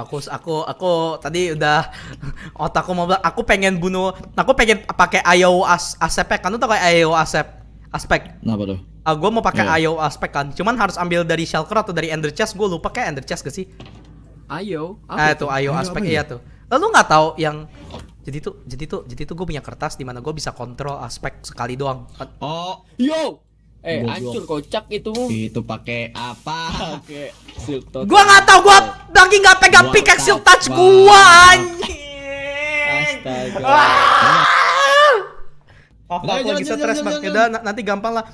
aku aku aku tadi udah otakku mau bilang aku pengen bunuh aku pengen pakai ayo as, aspek kan tuh kayak ayo asep aspek. Kenapa tuh? Ah, gue mau pakai yeah. IO aspek kan. Cuman harus ambil dari Shulker atau dari Ender Chest. Gue lupa kayak Ender Chest gak sih? Ayo. Ah, itu IO aspek iya ya? tuh. Lalu eh, nggak tahu yang jadi tuh jadi tuh jadi tuh gue punya kertas di mana gue bisa kontrol aspek sekali doang. Kan? Oh, yo, Eh, hancur kocak itu. Itu pakai apa? Pakai silk touch. Gua enggak tahu gua lagi nggak pegang pickaxe silk touch gua anjing. Astaga. Ah. Oh, aku stres banget. nanti gampang lah.